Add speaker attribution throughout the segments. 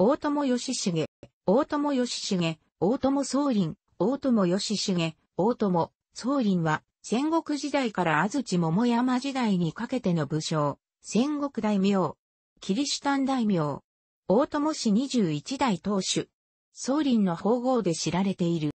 Speaker 1: 大友義重、大友義重、大友宗林、大友義重、大友、宗林は、戦国時代から安土桃山時代にかけての武将、戦国大名、キリシタン大名、大友氏21代当主、宗林の方号で知られている。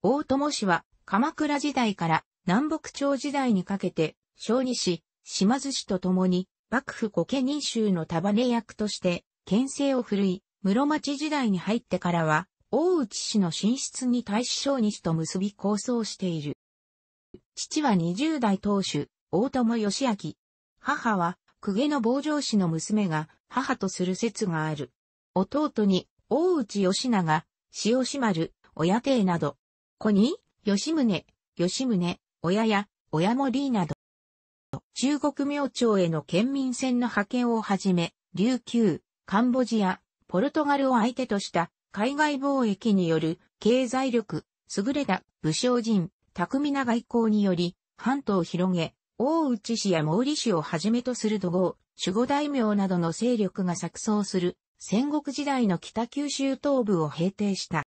Speaker 1: 大友氏は、鎌倉時代から南北朝時代にかけて、小児氏、島津氏と共に、幕府御家人衆の束ね役として、県政を振るい、室町時代に入ってからは、大内氏の寝室に大使小西と結び構想している。父は20代当主、大友義明。母は、公家の傍上氏の娘が、母とする説がある。弟に、大内義長、塩島丸、親邸など。子に、吉宗、吉宗、親や、親森など。中国明朝への県民船の派遣をはじめ、琉球、カンボジア、ポルトガルを相手とした海外貿易による経済力、優れた武将人、巧みな外交により、半島を広げ、大内氏や毛利氏をはじめとする土豪、守護大名などの勢力が錯綜する戦国時代の北九州東部を平定した。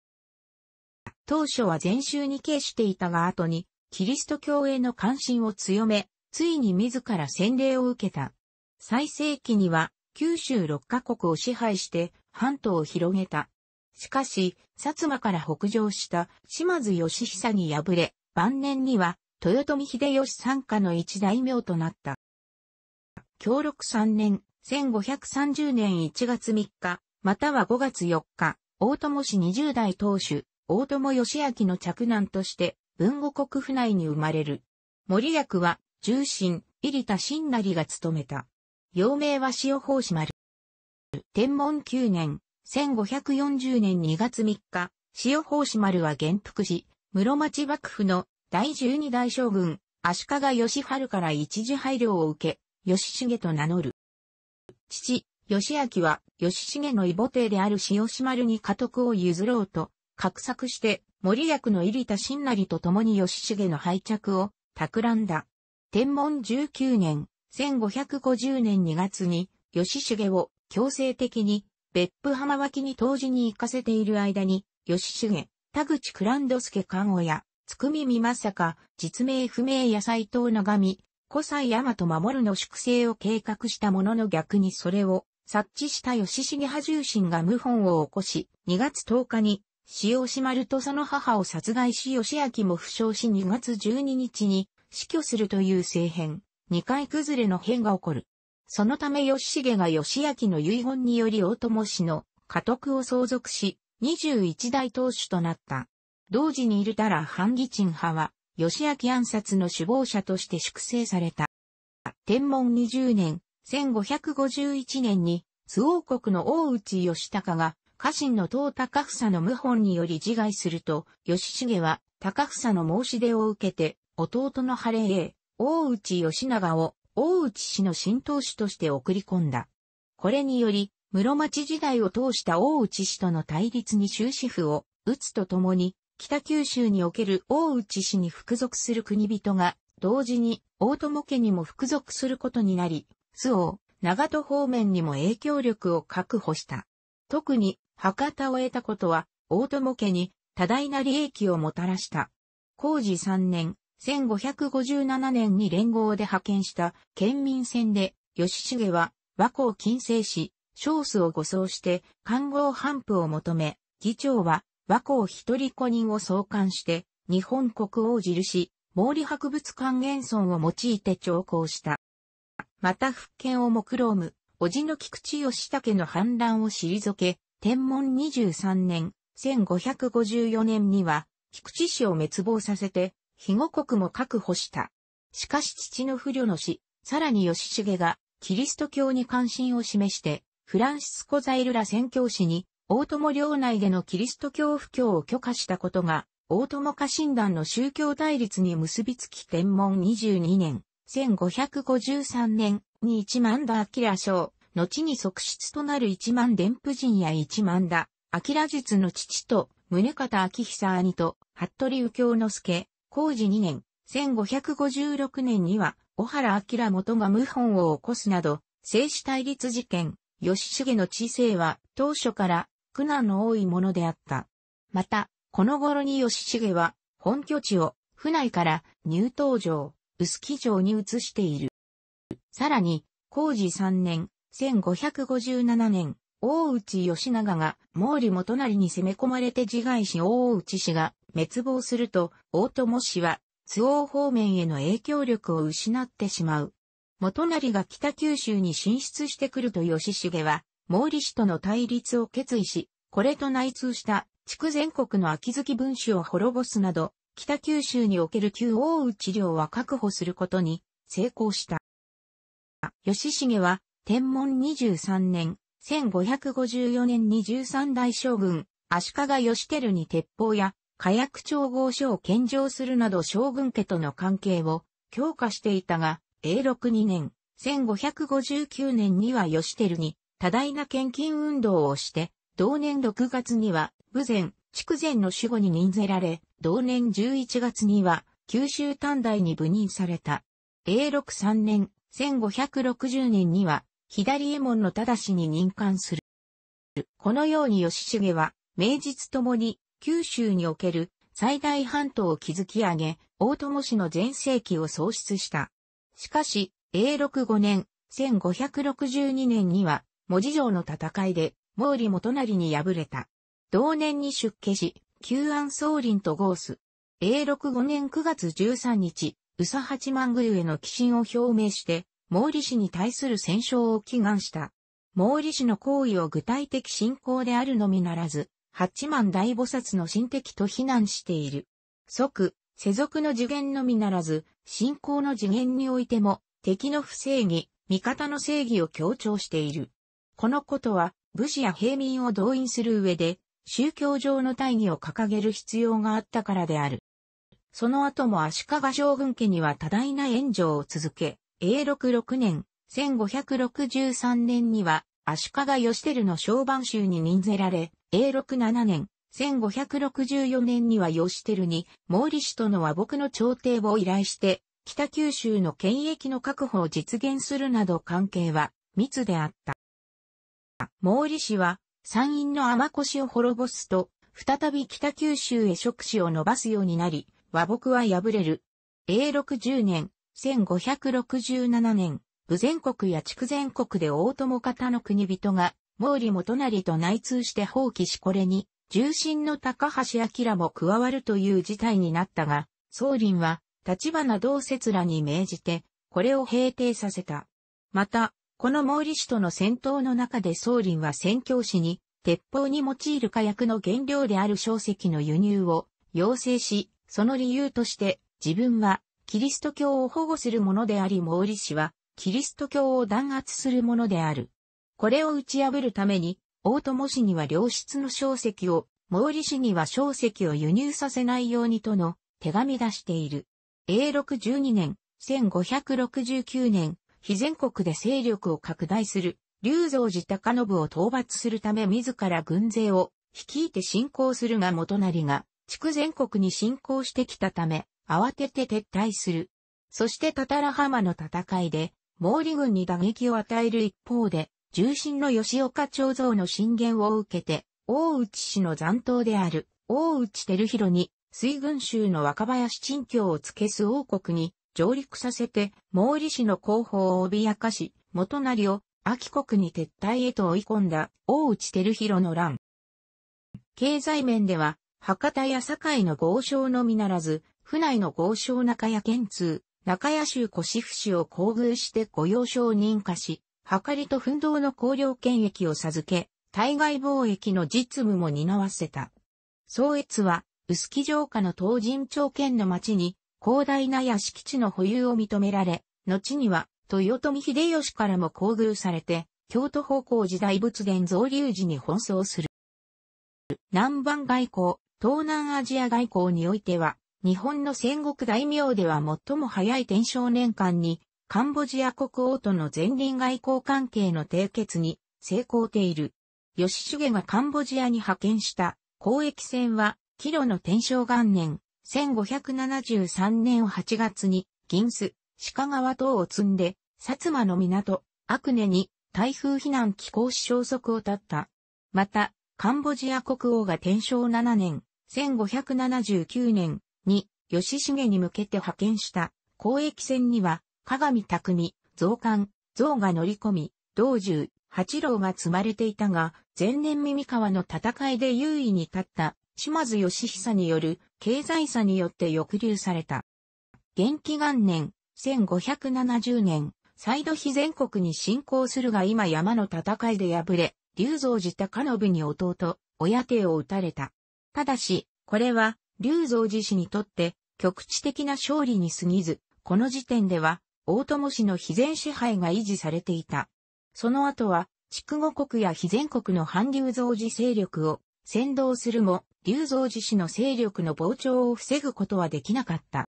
Speaker 1: 当初は禅宗に傾していたが後に、キリスト教への関心を強め、ついに自ら洗礼を受けた。最盛期には、九州6カ国を支配して半島を広げた。しかし、薩摩から北上した島津義久に敗れ、晩年には豊臣秀吉参加の一大名となった。協力3年、1530年1月3日、または5月4日、大友氏20代当主、大友義明の着男として、文後国府内に生まれる。森役は、重臣、入田新成が務めた。幼名は塩法師丸。天文9年、1540年2月3日、塩法師丸は元服し、室町幕府の第12代将軍、足利義春から一時配慮を受け、義重と名乗る。父、義明は、義重の異母弟である塩島丸に家督を譲ろうと、画策して、森役の入田新成と共に義重の廃着を、企んだ。天文19年、1550年2月に、吉重を強制的に、別府浜脇に当時に行かせている間に、吉重、田口ドス助看護や、つくみみまさか、実名不明野菜藤長見、古斎大和守の粛清を計画したものの逆にそれを、察知した吉重派重心が謀反を起こし、2月10日に、塩島丸とその母を殺害し吉明も負傷し2月12日に死去するという政変。二階崩れの変が起こる。そのため吉重が吉明の遺言により大友氏の家督を相続し、二十一代当主となった。同時にいるたら反議鎮派は、吉明暗殺の首謀者として粛清された。天文二十年、五百五十一年に、周王国の大内義高が、家臣の唐高房の謀反により自害すると、吉重は高房の申し出を受けて、弟の晴れへ、大内義長を大内氏の新当主として送り込んだ。これにより、室町時代を通した大内氏との対立に終止符を打つとともに、北九州における大内氏に服属する国人が、同時に大友家にも服属することになり、周王、長門方面にも影響力を確保した。特に、博多を得たことは、大友家に多大な利益をもたらした。工事3年、1557年に連合で派遣した県民戦で、吉重は和光近世市、少数を護送して官号反布を求め、議長は和光一人子人を創刊して、日本国王印、毛利博物館元存を用いて調校した。また復権を目論む、叔父の菊池義武の反乱を退け、天文23年、1554年には、菊池氏を滅亡させて、肥後国も確保した。しかし父の不慮の死、さらに吉重がキリスト教に関心を示して、フランシスコ・ザイルら宣教師に、大友領内でのキリスト教布教を許可したことが、大友家臣団の宗教対立に結びつき天文22年、1553年に一万田明賞、後に側室となる一万伝夫人や一万田、明術の父と、宗方明久兄と、服部右京之助、工事2年、1556年には、小原明元が謀反を起こすなど、生死対立事件、吉重の知性は当初から苦難の多いものであった。また、この頃に吉重は本拠地を府内から入東城、臼木城に移している。さらに、工事3年、1557年、大内義長が毛利元成に攻め込まれて自害し大内氏が滅亡すると、大友氏は、津王方面への影響力を失ってしまう。元成が北九州に進出してくると吉重は、毛利氏との対立を決意し、これと内通した地区全国の秋月分子を滅ぼすなど、北九州における旧大内領は確保することに成功した。吉重は、天文23年、1554年に13代将軍、足利義輝に鉄砲や火薬調合所を献上するなど将軍家との関係を強化していたが、永禄2年、1559年には吉輝に多大な献金運動をして、同年6月には、武前、筑前の守護に任せられ、同年11月には、九州短大に部任された。永禄3年、1560年には、左衛門の正に任官する。このように吉重は、名実ともに九州における最大半島を築き上げ、大友氏の全盛期を創出した。しかし、永禄5年、1562年には、文字城の戦いで、毛利元就に敗れた。同年に出家し、旧安宗林と合す。永禄5年9月13日、宇佐八幡宮への寄進を表明して、毛利氏に対する戦勝を祈願した。毛利氏の行為を具体的信仰であるのみならず、八万大菩薩の神敵と非難している。即、世俗の次元のみならず、信仰の次元においても、敵の不正義、味方の正義を強調している。このことは、武士や平民を動員する上で、宗教上の大義を掲げる必要があったからである。その後も足利将軍家には多大な援助を続け、永禄6年、1563年には足利義輝の小番衆に任ぜられ、A67 年、1564年にはテ輝に、毛利氏との和睦の調停を依頼して、北九州の権益の確保を実現するなど関係は密であった。毛利氏は、山陰の天越を滅ぼすと、再び北九州へ職手を伸ばすようになり、和睦は破れる。永禄10年、1567年、武全国や筑前国で大友方の国人が毛利元就と内通して放棄しこれに、重心の高橋明も加わるという事態になったが、宗林は、立花同節らに命じて、これを平定させた。また、この毛利氏との戦闘の中で宗林は宣教師に、鉄砲に用いる火薬の原料である小石の輸入を要請し、その理由として、自分は、キリスト教を保護するものであり毛利氏は、キリスト教を弾圧するものである。これを打ち破るために、大友氏には良質の小石を、毛利氏には小石を輸入させないようにとの手紙出している。永禄12年、1569年、非全国で勢力を拡大する、龍造寺高信を討伐するため自ら軍勢を率いて侵攻するが元成が、地区全国に侵攻してきたため、慌てて撤退する。そして多々良浜の戦いで、毛利軍に打撃を与える一方で、重臣の吉岡長蔵の進言を受けて、大内氏の残党である、大内照弘に、水軍州の若林陳教を付けす王国に上陸させて、毛利氏の後方を脅かし、元就を秋国に撤退へと追い込んだ大内照弘の乱。経済面では、博多や堺の豪商のみならず、府内の豪商中屋県通、中屋州越府市を厚遇して御用商認可し、はかりと奮闘の公領権益を授け、対外貿易の実務も担わせた。宗越は、臼杵城下の東人町県の町に、広大な屋敷地の保有を認められ、後には、豊臣秀吉からも厚遇されて、京都方向時代仏殿増流寺に奔走する。南蛮外交、東南アジア外交においては、日本の戦国大名では最も早い天正年間に、カンボジア国王との前輪外交関係の締結に成功ている。吉重がカンボジアに派遣した交易船は、キロの天正元年、1573年8月に、銀ス、鹿川等を積んで、薩摩の港、アクネに台風避難機候し消息を絶った。また、カンボジア国王が天正7年、1579年に、吉重に向けて派遣した交易船には、鏡匠、増刊、増が乗り込み、道中、八郎が積まれていたが、前年耳川の戦いで優位に立った島津義久による経済差によって抑留された。元気元年、1570年、再度非全国に侵攻するが今山の戦いで敗れ、竜造寺高信に弟、親手を撃たれた。ただし、これは、竜造寺氏にとって、局地的な勝利に過ぎず、この時点では、大友氏の非前支配が維持されていた。その後は、筑後国や非前国の反流造寺勢力を先導するも、流造寺氏の勢力の膨張を防ぐことはできなかった。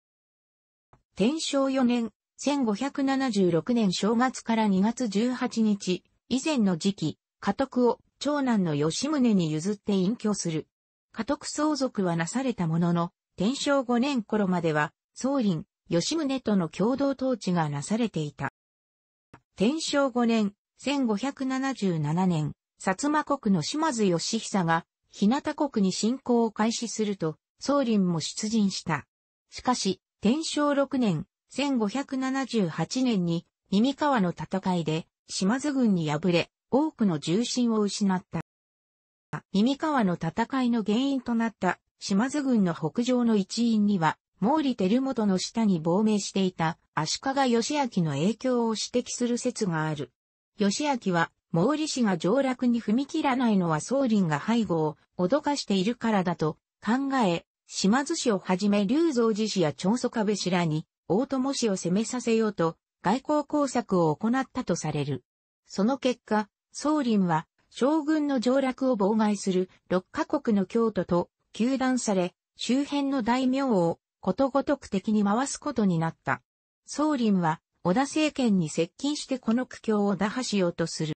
Speaker 1: 天正4年、1576年正月から2月18日、以前の時期、家督を長男の吉宗に譲って隠居する。家督相続はなされたものの、天正5年頃までは、宗林、吉宗との共同統治がなされていた。天正5年、1577年、薩摩国の島津義久が、日向国に侵攻を開始すると、宗林も出陣した。しかし、天正6年、1578年に、耳川の戦いで、島津軍に敗れ、多くの重心を失った。耳川の戦いの原因となった、島津軍の北上の一因には、毛利輝元の下に亡命していた足利義明の影響を指摘する説がある。義明は、毛利氏が上落に踏み切らないのは宗林が背後を脅かしているからだと考え、島津氏をはじめ龍造寺氏や長祖壁氏らに大友氏を攻めさせようと外交工作を行ったとされる。その結果、宗林は将軍の上落を妨害する六カ国の京都と球団され、周辺の大名をことごとく敵に回すことになった。宗林は、織田政権に接近してこの苦境を打破しようとする。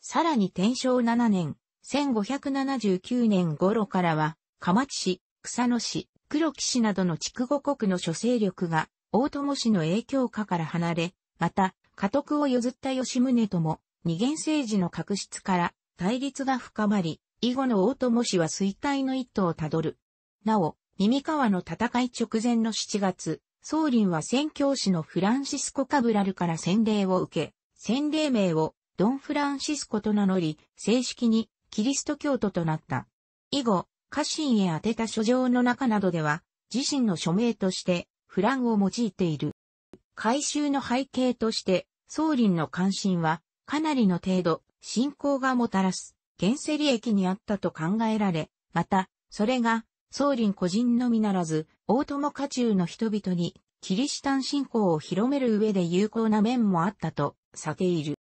Speaker 1: さらに天正7年、1579年頃からは、鎌町市、草野市、黒木市などの筑後国の諸勢力が、大友氏の影響下から離れ、また、家督を譲った吉宗とも、二元政治の確執から対立が深まり、以後の大友氏は衰退の一途をたどる。なお、耳川の戦い直前の7月、宗林は宣教師のフランシスコ・カブラルから洗礼を受け、洗礼名をドン・フランシスコと名乗り、正式にキリスト教徒となった。以後、家臣へ宛てた書状の中などでは、自身の署名として、フランを用いている。改修の背景として、宗林の関心は、かなりの程度、信仰がもたらす、現世利益にあったと考えられ、また、それが、宗林個人のみならず、大友家中の人々に、キリシタン信仰を広める上で有効な面もあったと、さている。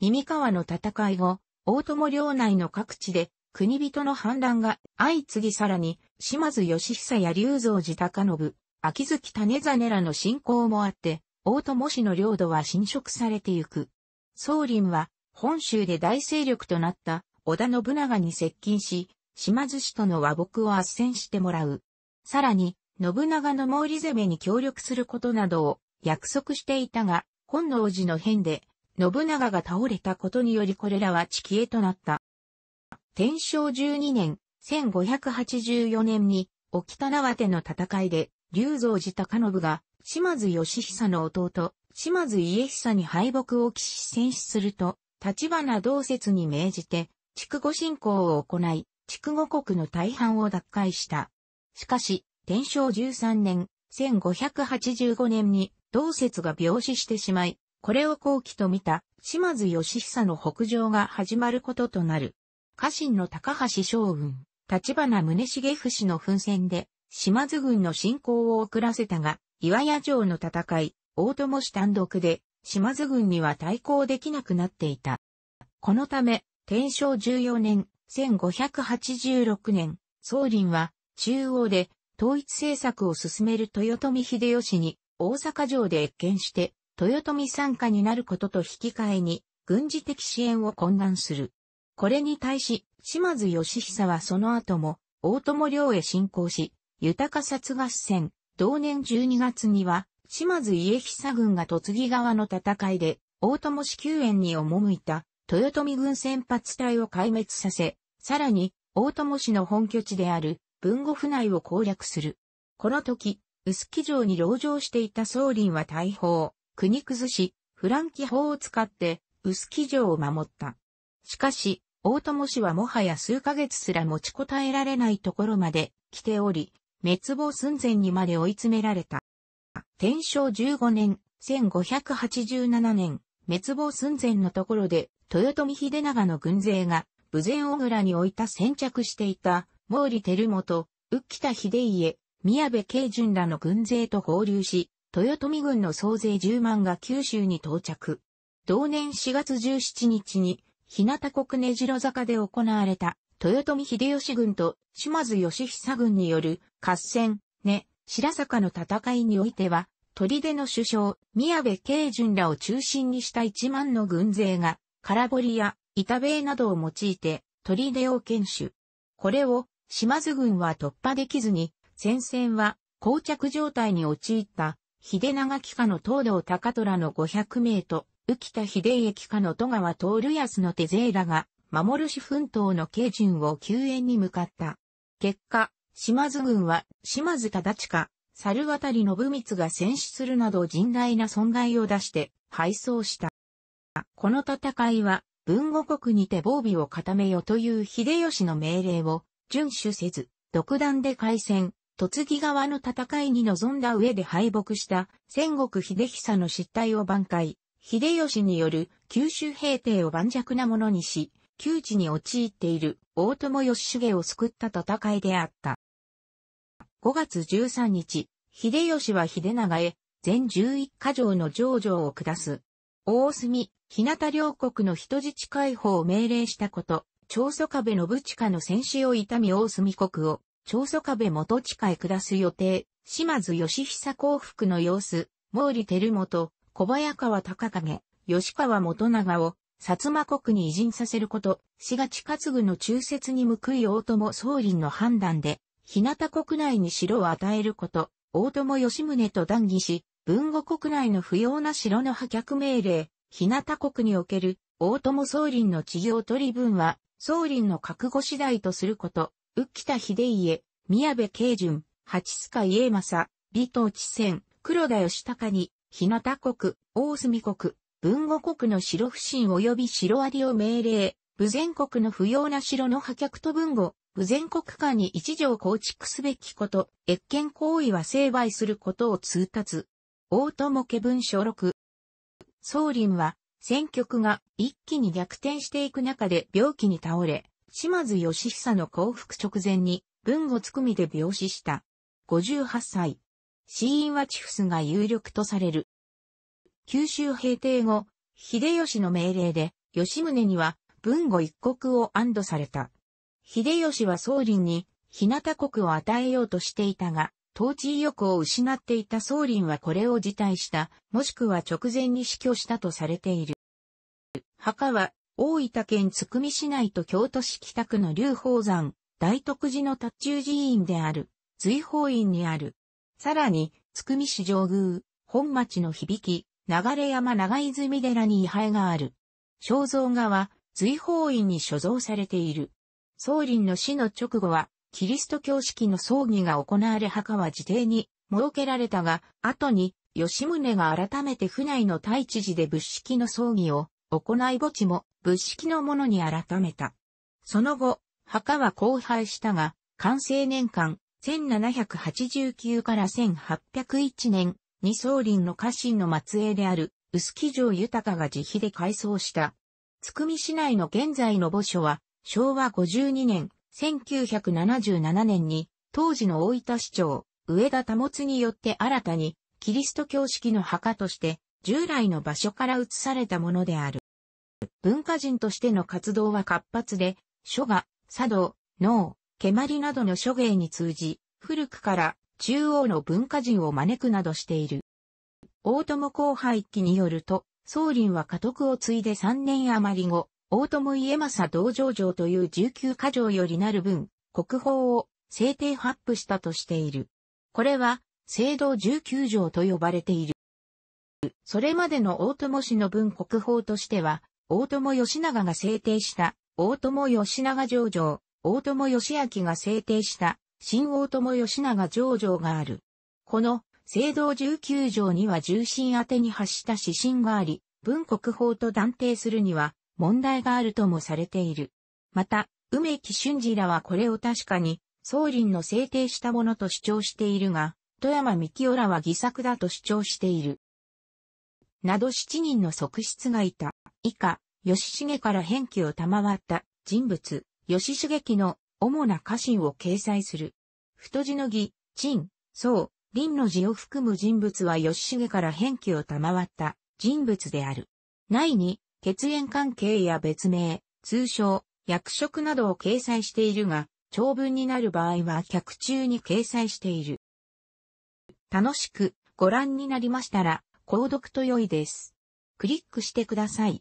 Speaker 1: 耳川の戦い後、大友領内の各地で、国人の反乱が相次ぎさらに、島津義久や龍造寺高信、秋月種真らの信仰もあって、大友氏の領土は侵食されてゆく。宗林は、本州で大勢力となった織田信長に接近し、島津氏との和睦を斡旋してもらう。さらに、信長の毛利攻めに協力することなどを約束していたが、本能寺の変で、信長が倒れたことによりこれらは地形となった。天正12年、1584年に、沖田縄手の戦いで、龍造寺高信が、島津義久の弟、島津家久に敗北を起し戦死すると、立花同説に命じて、筑後信仰を行い、筑後国の大半を奪回した。しかし、天正13年、1585年に、同説が病死してしまい、これを後期と見た、島津義久の北上が始まることとなる。家臣の高橋将軍、立花宗茂伏の奮戦で、島津軍の進行を遅らせたが、岩屋城の戦い、大友氏単独で、島津軍には対抗できなくなっていた。このため、天正14年、1586年、宗麟は中央で統一政策を進める豊臣秀吉に大阪城で越見して、豊臣参加になることと引き換えに、軍事的支援を懇願する。これに対し、島津義久はその後も、大友領へ侵攻し、豊か殺合戦、同年12月には、島津家久軍が突次川の戦いで、大友支給園に赴いた、豊臣軍先発隊を壊滅させ、さらに、大友氏の本拠地である豊後府内を攻略する。この時、薄木城に籠城していた宗麟は大砲、国崩し、フランキ砲を使って、薄木城を守った。しかし、大友氏はもはや数ヶ月すら持ちこたえられないところまで来ており、滅亡寸前にまで追い詰められた。天正15年、1587年、滅亡寸前のところで豊臣秀長の軍勢が、武前小倉に置いた先着していた、毛利輝元、浮田秀家、宮部慶順らの軍勢と合流し、豊臣軍の総勢10万が九州に到着。同年4月17日に、日向国根城坂で行われた、豊臣秀吉軍と島津義久軍による合戦、ね、白坂の戦いにおいては、砦の首相、宮部慶順らを中心にした1万の軍勢が、空堀や板塀などを用いて砦を検守。これを島津軍は突破できずに、戦線は膠着状態に陥った秀長期下の東道高虎の500名と、浮田秀家期下の戸川徹康の手勢らが、守るし奮闘の慶順を救援に向かった。結果、島津軍は島津忠近、猿渡信光が戦死するなど甚大な損害を出して、敗走した。この戦いは、文後国にて防備を固めよという秀吉の命令を遵守せず、独断で開戦、突木側の戦いに臨んだ上で敗北した戦国秀久の失態を挽回、秀吉による九州平定を盤石なものにし、窮地に陥っている大友義重を救った戦いであった。5月13日、秀吉は秀長へ、全11カ条の上場を下す。大隅、日向両国の人質解放を命令したこと、長祖壁信親の戦死を痛み大隅国を、長祖壁元親へ下す予定、島津義久幸福の様子、毛利輝元、小早川隆景、吉川元長を、薩摩国に偉人させること、志賀地勝ぐの中説に報い大友総林の判断で、日向国内に城を与えること、大友義宗と談義し、文後国内の不要な城の破却命令、日向国における大友総林の治療取り分は、総林の覚悟次第とすること、浮田秀家、宮部慶順、八塚家政、尾藤知仙、黒田義高に、日向国、大隅国、文後国の城不信及び城ありを命令、武全国の不要な城の破却と文後、武全国間に一条構築すべきこと、越権行為は成敗することを通達。大友家文書録。宗林は、戦局が一気に逆転していく中で病気に倒れ、島津義久の降伏直前に、文後つくみで病死した。58歳。死因はチフスが有力とされる。九州平定後、秀吉の命令で、吉宗には文後一国を安堵された。秀吉は宗林に、日向国を与えようとしていたが、統治意欲を失っていた総林はこれを辞退した、もしくは直前に死去したとされている。墓は、大分県津久見市内と京都市北区の龍宝山、大徳寺の達中寺院である、随宝院にある。さらに、津久見市上宮、本町の響き、流山長泉寺に位牌がある。肖像画は、随宝院に所蔵されている。宗林の死の直後は、キリスト教式の葬儀が行われ墓は自邸に設けられたが、後に吉宗が改めて府内の大知事で仏式の葬儀を行い墓地も仏式のものに改めた。その後、墓は荒廃したが、完成年間1789から1801年に宗林の家臣の末裔である臼木城豊が自費で改装した。つくみ市内の現在の墓所は昭和52年1977年に当時の大分市長、上田保によって新たにキリスト教式の墓として従来の場所から移されたものである。文化人としての活動は活発で、書画、茶道、農、蹴鞠などの書芸に通じ、古くから中央の文化人を招くなどしている。大友後輩記によると、宗林は家督を継いで3年余り後、大友家政道場城という19箇条よりなる分、国宝を制定発布したとしている。これは、聖堂19条と呼ばれている。それまでの大友氏の文国宝としては、大友義長が制定した、大友義長城城、大友義明が制定した、新大友義長城城がある。この、聖堂19条には重臣宛に発した指針があり、文国宝と断定するには、問題があるともされている。また、梅木俊二らはこれを確かに、宗林の制定したものと主張しているが、富山幹夫らは偽作だと主張している。など七人の側室がいた。以下、吉重から返記を賜った人物、吉重記の主な家臣を掲載する。太字の義、陳、宋、林の字を含む人物は吉重から返記を賜った人物である。内に、血縁関係や別名、通称、役職などを掲載しているが、長文になる場合は客中に掲載している。楽しくご覧になりましたら、購読と良いです。クリックしてください。